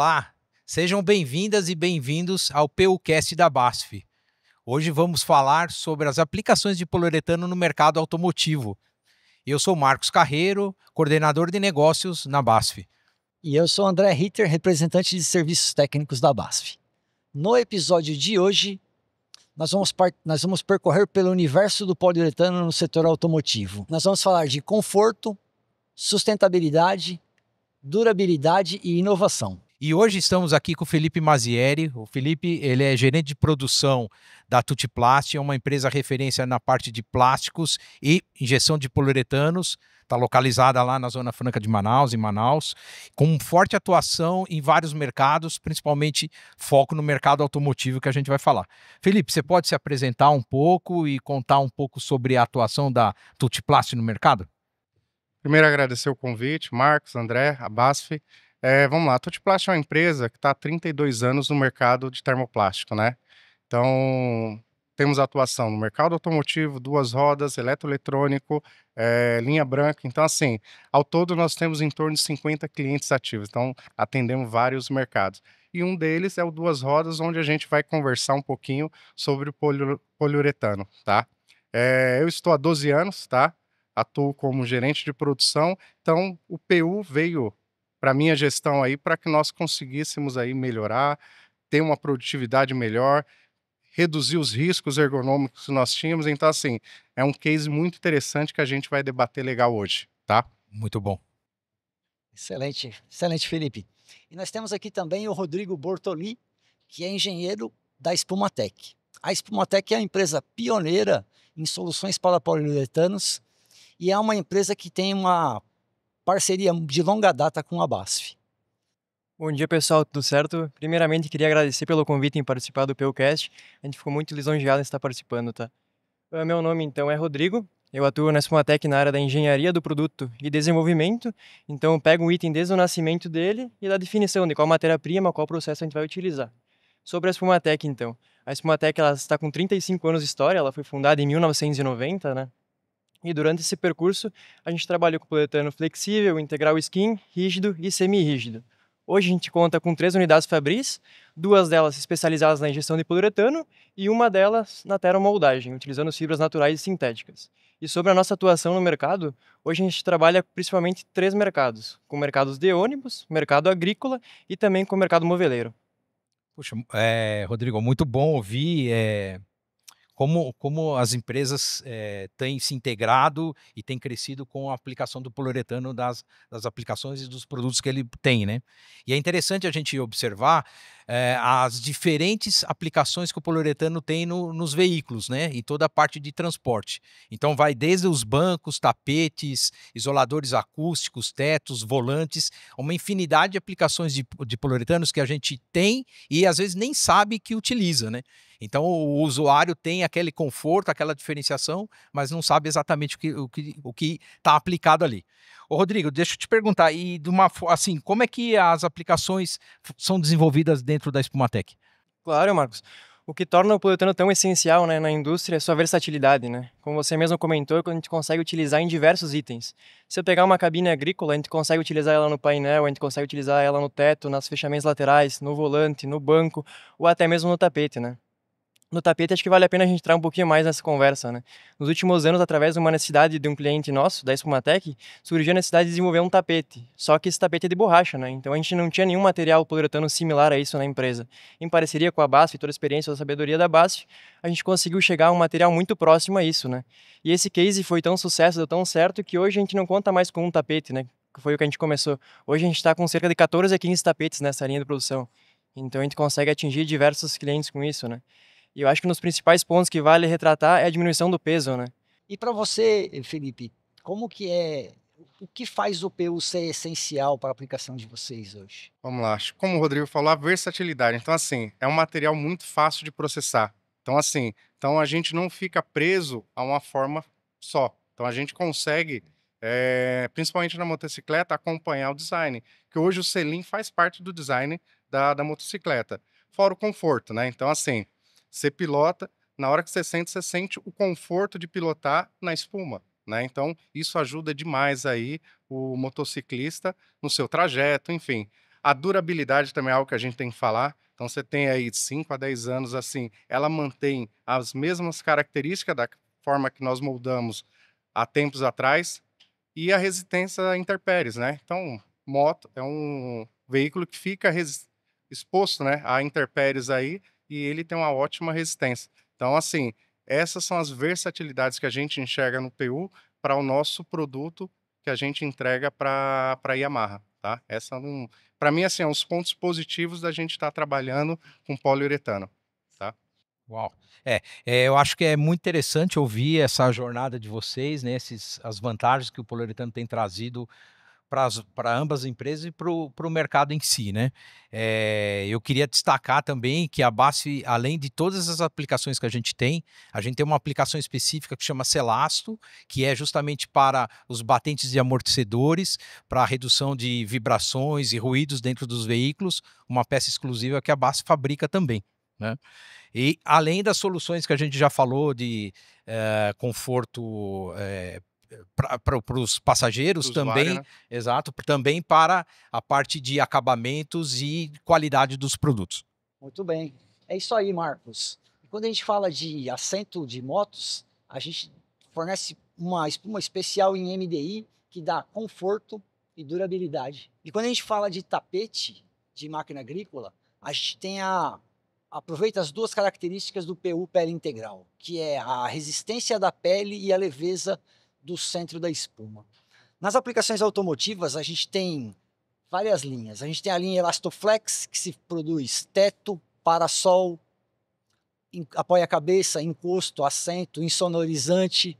Olá, sejam bem-vindas e bem-vindos ao PUCast da BASF. Hoje vamos falar sobre as aplicações de poliuretano no mercado automotivo. Eu sou Marcos Carreiro, coordenador de negócios na BASF. E eu sou André Ritter, representante de serviços técnicos da BASF. No episódio de hoje, nós vamos, nós vamos percorrer pelo universo do poliuretano no setor automotivo. Nós vamos falar de conforto, sustentabilidade, durabilidade e inovação. E hoje estamos aqui com o Felipe Mazieri. O Felipe ele é gerente de produção da Tutiplast, é uma empresa referência na parte de plásticos e injeção de poliuretanos. Está localizada lá na Zona Franca de Manaus, em Manaus, com forte atuação em vários mercados, principalmente foco no mercado automotivo que a gente vai falar. Felipe, você pode se apresentar um pouco e contar um pouco sobre a atuação da Tutiplast no mercado? Primeiro, agradecer o convite, Marcos, André, a BASF. É, vamos lá, a Tutiplast é uma empresa que está há 32 anos no mercado de termoplástico, né? Então, temos atuação no mercado automotivo, duas rodas, eletroeletrônico, é, linha branca. Então, assim, ao todo nós temos em torno de 50 clientes ativos. Então, atendemos vários mercados. E um deles é o Duas Rodas, onde a gente vai conversar um pouquinho sobre o poliuretano, tá? É, eu estou há 12 anos, tá? Atuo como gerente de produção. Então, o PU veio para a minha gestão aí, para que nós conseguíssemos aí melhorar, ter uma produtividade melhor, reduzir os riscos ergonômicos que nós tínhamos. Então, assim, é um case muito interessante que a gente vai debater legal hoje, tá? Muito bom. Excelente, excelente, Felipe. E nós temos aqui também o Rodrigo Bortoli, que é engenheiro da Espumatec. A Espumatec é a empresa pioneira em soluções para poliuretanos e é uma empresa que tem uma parceria de longa data com a BASF. Bom dia, pessoal, tudo certo? Primeiramente, queria agradecer pelo convite em participar do PUCast. A gente ficou muito lisonjeado em estar participando, tá? Ah, meu nome, então, é Rodrigo. Eu atuo na Spumatec na área da engenharia do produto e desenvolvimento. Então, eu pego um item desde o nascimento dele e da definição de qual matéria-prima, qual processo a gente vai utilizar. Sobre a Spumatec, então. A Spumatec ela está com 35 anos de história, ela foi fundada em 1990, né? E durante esse percurso, a gente trabalhou com poliuretano flexível, integral skin, rígido e semi-rígido. Hoje a gente conta com três unidades Fabris, duas delas especializadas na injeção de poliuretano e uma delas na moldagem, utilizando fibras naturais e sintéticas. E sobre a nossa atuação no mercado, hoje a gente trabalha principalmente três mercados, com mercados de ônibus, mercado agrícola e também com o mercado moveleiro. Poxa, é, Rodrigo, muito bom ouvir é, como, como as empresas é, têm se integrado e têm crescido com a aplicação do poliuretano das, das aplicações e dos produtos que ele tem, né? E é interessante a gente observar é, as diferentes aplicações que o poliuretano tem no, nos veículos, né? Em toda a parte de transporte. Então vai desde os bancos, tapetes, isoladores acústicos, tetos, volantes, uma infinidade de aplicações de, de poliuretanos que a gente tem e às vezes nem sabe que utiliza, né? Então o usuário tem aquele conforto, aquela diferenciação, mas não sabe exatamente o que está o que, o que tá aplicado ali. Ô, Rodrigo, deixa eu te perguntar, e de uma assim, como é que as aplicações são desenvolvidas dentro da Espumatec? Claro, Marcos. O que torna o poliuretano tão essencial né, na indústria é sua versatilidade. Né? Como você mesmo comentou, a gente consegue utilizar em diversos itens. Se eu pegar uma cabine agrícola, a gente consegue utilizar ela no painel, a gente consegue utilizar ela no teto, nas fechamentos laterais, no volante, no banco ou até mesmo no tapete. Né? no tapete, acho que vale a pena a gente entrar um pouquinho mais nessa conversa, né? Nos últimos anos, através de uma necessidade de um cliente nosso, da Espumatec, surgiu a necessidade de desenvolver um tapete. Só que esse tapete é de borracha, né? Então a gente não tinha nenhum material poliuretano similar a isso na empresa. Em parceria com a BASF e toda a experiência, e a sabedoria da BASF, a gente conseguiu chegar a um material muito próximo a isso, né? E esse case foi tão sucesso, deu tão certo, que hoje a gente não conta mais com um tapete, né? Que foi o que a gente começou. Hoje a gente está com cerca de 14 a 15 tapetes nessa linha de produção. Então a gente consegue atingir diversos clientes com isso, né? E eu acho que um dos principais pontos que vale retratar é a diminuição do peso, né? E para você, Felipe, como que é o que faz o PU ser essencial para a aplicação de vocês hoje? Vamos lá. Como o Rodrigo falou, a versatilidade. Então, assim, é um material muito fácil de processar. Então, assim, então a gente não fica preso a uma forma só. Então, a gente consegue, é, principalmente na motocicleta, acompanhar o design. Que hoje o selim faz parte do design da, da motocicleta. Fora o conforto, né? Então, assim, você pilota, na hora que você sente, você sente o conforto de pilotar na espuma. Né? Então, isso ajuda demais aí o motociclista no seu trajeto, enfim. A durabilidade também é algo que a gente tem que falar. Então, você tem aí de 5 a 10 anos, assim, ela mantém as mesmas características da forma que nós moldamos há tempos atrás e a resistência a interpéries, né? Então, moto é um veículo que fica exposto né, a interpéries aí e ele tem uma ótima resistência. Então, assim, essas são as versatilidades que a gente enxerga no PU para o nosso produto que a gente entrega para a Yamaha. Tá? Essa não... É para mim, assim, é um os pontos positivos da gente estar tá trabalhando com poliuretano. Tá? Uau. É, é, eu acho que é muito interessante ouvir essa jornada de vocês, né, esses, as vantagens que o poliuretano tem trazido para ambas as empresas e para o mercado em si. Né? É, eu queria destacar também que a BASF, além de todas as aplicações que a gente tem, a gente tem uma aplicação específica que chama Celasto, que é justamente para os batentes de amortecedores, para a redução de vibrações e ruídos dentro dos veículos, uma peça exclusiva que a BASF fabrica também. Né? E além das soluções que a gente já falou de é, conforto é, para os passageiros usuário, também, né? exato, também para a parte de acabamentos e qualidade dos produtos. Muito bem, é isso aí, Marcos. quando a gente fala de assento de motos, a gente fornece uma espuma especial em MDI que dá conforto e durabilidade. E quando a gente fala de tapete de máquina agrícola, a gente tem a aproveita as duas características do PU pele integral, que é a resistência da pele e a leveza do centro da espuma. Nas aplicações automotivas, a gente tem várias linhas. A gente tem a linha Elastoflex, que se produz teto, parasol, apoia cabeça, encosto, assento, insonorizante,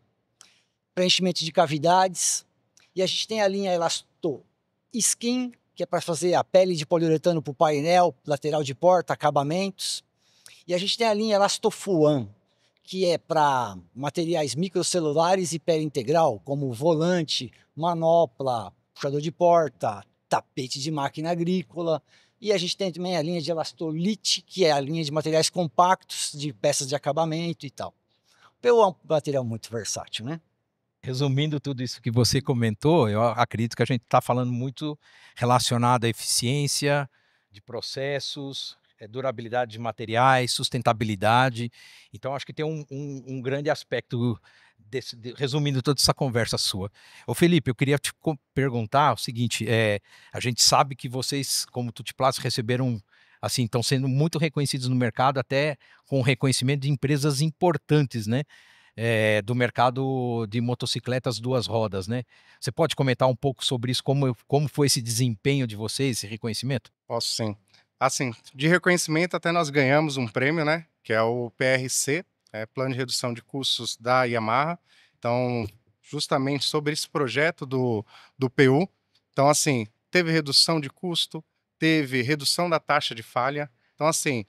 preenchimento de cavidades. E a gente tem a linha Elasto Skin, que é para fazer a pele de poliuretano para o painel, lateral de porta, acabamentos. E a gente tem a linha Elastofuan, que é para materiais microcelulares e pele integral, como volante, manopla, puxador de porta, tapete de máquina agrícola. E a gente tem também a linha de elastolite, que é a linha de materiais compactos, de peças de acabamento e tal. Pelo é um material muito versátil, né? Resumindo tudo isso que você comentou, eu acredito que a gente está falando muito relacionado à eficiência de processos, é, durabilidade de materiais, sustentabilidade. Então, acho que tem um, um, um grande aspecto, desse, de, resumindo toda essa conversa sua. Ô, Felipe, eu queria te perguntar o seguinte: é, a gente sabe que vocês, como Tutiplas, receberam assim estão sendo muito reconhecidos no mercado até com reconhecimento de empresas importantes né é, do mercado de motocicletas duas rodas, né? Você pode comentar um pouco sobre isso, como, como foi esse desempenho de vocês, esse reconhecimento? Posso sim. Assim, de reconhecimento até nós ganhamos um prêmio, né? Que é o PRC, é Plano de Redução de Custos da Yamaha. Então, justamente sobre esse projeto do, do PU. Então, assim, teve redução de custo, teve redução da taxa de falha. Então, assim,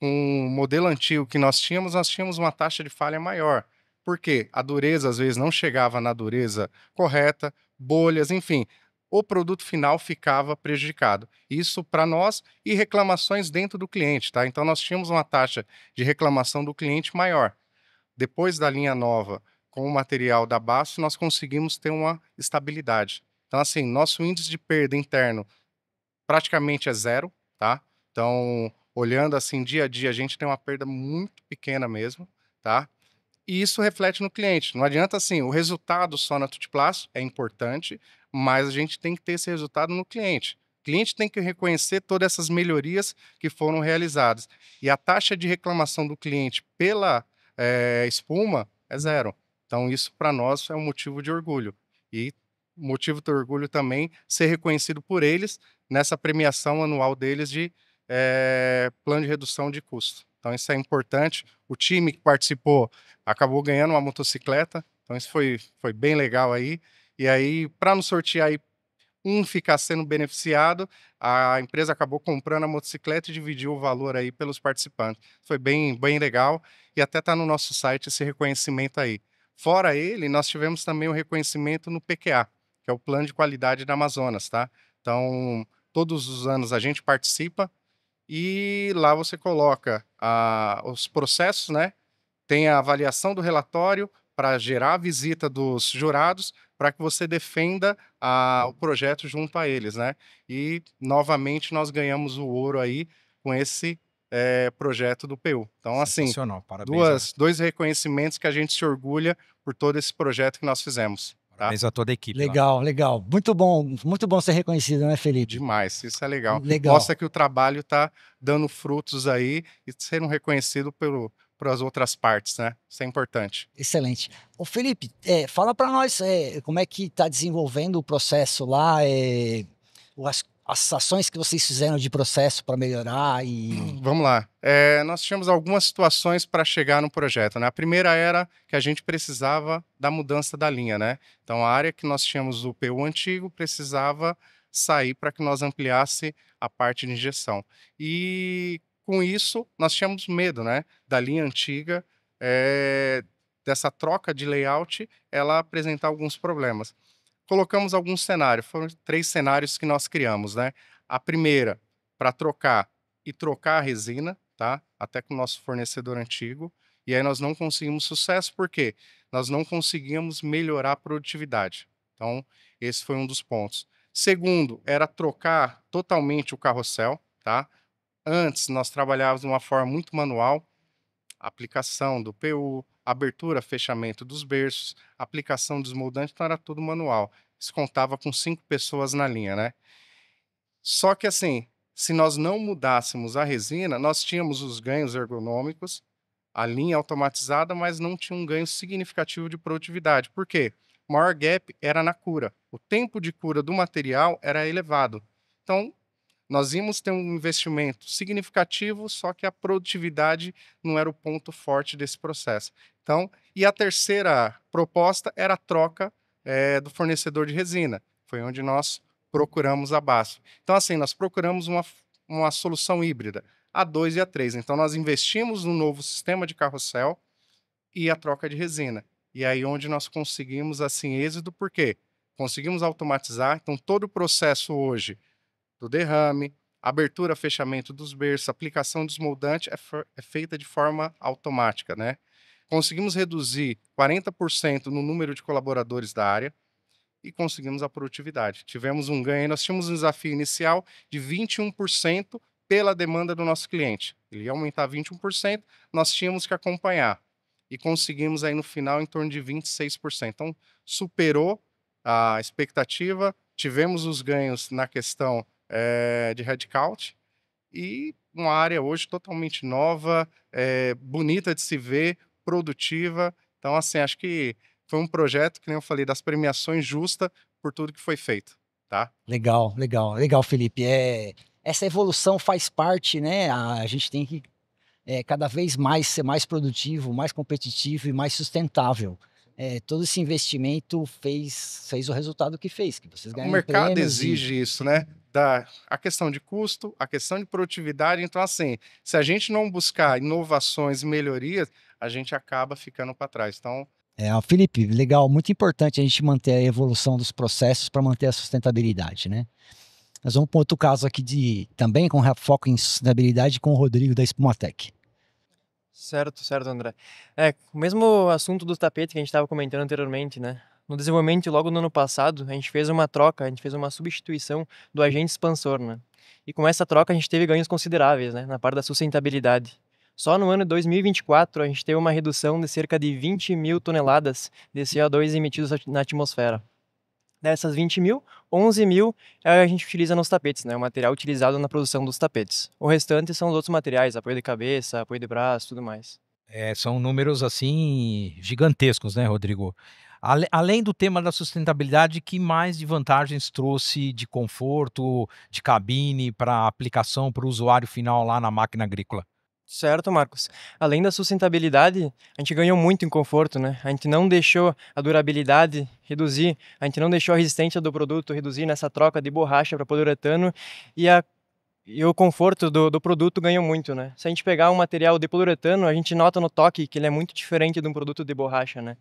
um modelo antigo que nós tínhamos, nós tínhamos uma taxa de falha maior. Porque a dureza, às vezes, não chegava na dureza correta, bolhas, enfim o produto final ficava prejudicado. Isso para nós e reclamações dentro do cliente, tá? Então nós tínhamos uma taxa de reclamação do cliente maior. Depois da linha nova, com o material da base, nós conseguimos ter uma estabilidade. Então assim, nosso índice de perda interno praticamente é zero, tá? Então, olhando assim dia a dia, a gente tem uma perda muito pequena mesmo, tá? E isso reflete no cliente. Não adianta assim, o resultado só na Tutiplas é importante, mas a gente tem que ter esse resultado no cliente. O cliente tem que reconhecer todas essas melhorias que foram realizadas. E a taxa de reclamação do cliente pela é, espuma é zero. Então, isso para nós é um motivo de orgulho. E motivo de orgulho também ser reconhecido por eles nessa premiação anual deles de é, plano de redução de custo. Então, isso é importante. O time que participou acabou ganhando uma motocicleta. Então, isso foi, foi bem legal aí. E aí, para não sortear e um ficar sendo beneficiado, a empresa acabou comprando a motocicleta e dividiu o valor aí pelos participantes. Foi bem, bem legal e até está no nosso site esse reconhecimento aí. Fora ele, nós tivemos também o um reconhecimento no PQA, que é o Plano de Qualidade da Amazonas, tá? Então, todos os anos a gente participa e lá você coloca a, os processos, né? Tem a avaliação do relatório para gerar a visita dos jurados, para que você defenda a, ah, o projeto junto a eles, né? E novamente nós ganhamos o ouro aí com esse é, projeto do PU. Então, assim, Parabéns, duas, dois reconhecimentos que a gente se orgulha por todo esse projeto que nós fizemos. Tá? Parabéns tá? a toda a equipe. Legal, lá. legal. Muito bom, muito bom ser reconhecido, né, Felipe? Demais, isso é legal. legal. Mostra que o trabalho está dando frutos aí e sendo reconhecido pelo, para as outras partes, né? Isso é importante. Excelente. O Felipe, é, fala para nós é, como é que está desenvolvendo o processo lá, é, as, as, ações que vocês fizeram de processo para melhorar e... Vamos lá. É, nós tínhamos algumas situações para chegar no projeto, né? A primeira era que a gente precisava da mudança da linha, né? Então, a área que nós tínhamos o PU antigo precisava sair para que nós ampliasse a parte de injeção. E com isso, nós tínhamos medo, né? Da linha antiga, é, dessa troca de layout, ela apresentar alguns problemas. Colocamos alguns cenários, foram três cenários que nós criamos, né? A primeira, para trocar e trocar a resina, tá? Até com o nosso fornecedor antigo. E aí nós não conseguimos sucesso porque nós não conseguíamos melhorar a produtividade. Então, esse foi um dos pontos. Segundo, era trocar totalmente o carrossel, tá? Antes, nós trabalhávamos de uma forma muito manual, aplicação do PU, abertura, fechamento dos berços, aplicação dos moldantes, então era tudo manual. Isso contava com cinco pessoas na linha, né? Só que assim, se nós não mudássemos a resina, nós tínhamos os ganhos ergonômicos, a linha automatizada, mas não tinha um ganho significativo de produtividade. Por quê? O maior gap era na cura. O tempo de cura do material era elevado. Então, nós íamos ter um investimento significativo, só que a produtividade não era o ponto forte desse processo. Então, e a terceira proposta era a troca é, do fornecedor de resina. Foi onde nós procuramos a BASF. Então, assim, nós procuramos uma, uma solução híbrida, a 2 e a 3. Então, nós investimos no novo sistema de carrossel e a troca de resina. E aí onde nós conseguimos, assim, êxito, por quê? Conseguimos automatizar, então todo o processo hoje do derrame, abertura, fechamento dos berços, aplicação desmoldante é, é feita de forma automática, né? Conseguimos reduzir 40% no número de colaboradores da área e conseguimos a produtividade. Tivemos um ganho, nós tínhamos um desafio inicial de 21% pela demanda do nosso cliente. Ele ia aumentar 21%, nós tínhamos que acompanhar. E conseguimos aí no final em torno de 26%. Então, superou a expectativa, tivemos os ganhos na questão é, de headcount e uma área hoje totalmente nova, é, bonita de se ver, produtiva. Então, assim, acho que foi um projeto, que nem eu falei, das premiações justa por tudo que foi feito, tá? Legal, legal, legal, Felipe. É, essa evolução faz parte, né? A, gente tem que é, cada vez mais ser mais produtivo, mais competitivo e mais sustentável. É, todo esse investimento fez, fez o resultado que fez, que vocês ganharam. O mercado exige e... isso, né? da a questão de custo, a questão de produtividade. Então, assim, se a gente não buscar inovações e melhorias, a gente acaba ficando para trás. Então, é, Felipe, legal, muito importante a gente manter a evolução dos processos para manter a sustentabilidade, né? Nós vamos para outro caso aqui de também com foco em sustentabilidade com o Rodrigo da Espumatec. Certo, certo, André. É, o mesmo assunto do tapete que a gente estava comentando anteriormente, né? no desenvolvimento, logo no ano passado, a gente fez uma troca, a gente fez uma substituição do agente expansor, né? E com essa troca a gente teve ganhos consideráveis, né, na parte da sustentabilidade. Só no ano de 2024 a gente teve uma redução de cerca de 20 mil toneladas de CO2 emitidos na atmosfera. Dessas 20 mil, 11 mil é a gente utiliza nos tapetes, né, o material utilizado na produção dos tapetes. O restante são os outros materiais, apoio de cabeça, apoio de braço, tudo mais. É, são números assim gigantescos, né, Rodrigo? além do tema da sustentabilidade, que mais de vantagens trouxe de conforto, de cabine para aplicação para o usuário final lá na máquina agrícola? Certo, Marcos. Além da sustentabilidade, a gente ganhou muito em conforto, né? A gente não deixou a durabilidade reduzir, a gente não deixou a resistência do produto reduzir nessa troca de borracha para poliuretano e a e o conforto do, do produto ganhou muito, né? Se a gente pegar um material de poliuretano, a gente nota no toque que ele é muito diferente de um produto de borracha, né?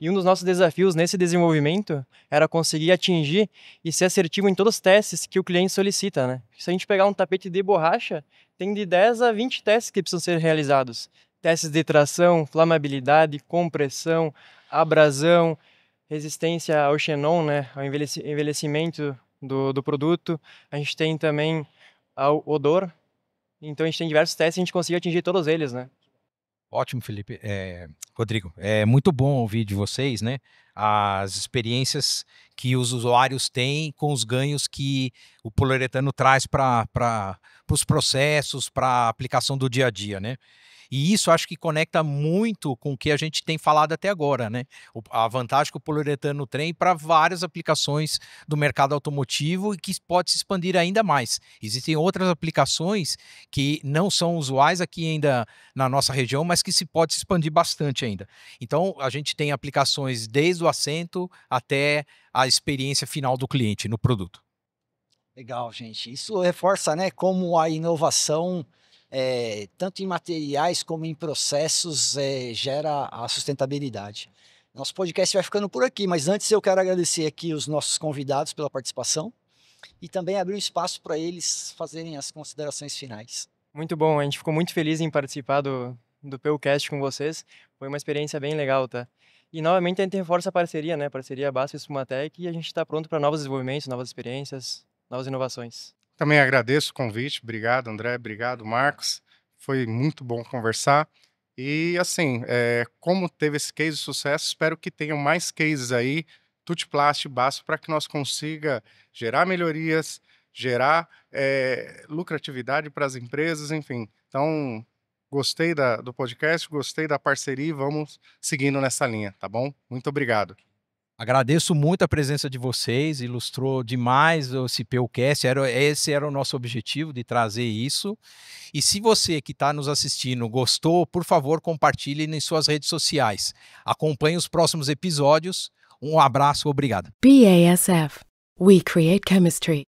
E um dos nossos desafios nesse desenvolvimento era conseguir atingir e ser assertivo em todos os testes que o cliente solicita, né? Se a gente pegar um tapete de borracha, tem de 10 a 20 testes que precisam ser realizados. Testes de tração, flamabilidade, compressão, abrasão, resistência ao xenon, né? Ao envelhecimento do, do produto. A gente tem também ao odor. Então a gente tem diversos testes e a gente consegue atingir todos eles, né? Ótimo, Felipe. É, Rodrigo, é muito bom ouvir de vocês, né? As experiências que os usuários têm com os ganhos que o poliuretano traz para os processos, para a aplicação do dia a dia, né? E isso acho que conecta muito com o que a gente tem falado até agora, né? O, a vantagem que o poliuretano tem para várias aplicações do mercado automotivo e que pode se expandir ainda mais. Existem outras aplicações que não são usuais aqui ainda na nossa região, mas que se pode se expandir bastante ainda. Então, a gente tem aplicações desde o assento até a experiência final do cliente no produto. Legal, gente. Isso reforça, né, como a inovação é, tanto em materiais como em processos, é, gera a sustentabilidade. Nosso podcast vai ficando por aqui, mas antes eu quero agradecer aqui os nossos convidados pela participação e também abrir um espaço para eles fazerem as considerações finais. Muito bom, a gente ficou muito feliz em participar do, do PeuCast com vocês, foi uma experiência bem legal, tá? E novamente a gente reforça a parceria, né? Parceria Basf e Sumatec e a gente está pronto para novos desenvolvimentos, novas experiências, novas inovações. Também agradeço o convite. Obrigado, André. Obrigado, Marcos. Foi muito bom conversar. E assim, é, como teve esse case de sucesso, espero que tenham mais cases aí, Tutiplast e Basso, para que nós consiga gerar melhorias, gerar é, lucratividade para as empresas, enfim. Então, gostei da, do podcast, gostei da parceria e vamos seguindo nessa linha, tá bom? Muito obrigado. Agradeço muito a presença de vocês, ilustrou demais o CPUcast, era, esse era o nosso objetivo de trazer isso. E se você que está nos assistindo gostou, por favor, compartilhe em suas redes sociais. Acompanhe os próximos episódios. Um abraço, obrigado. BASF. We create chemistry.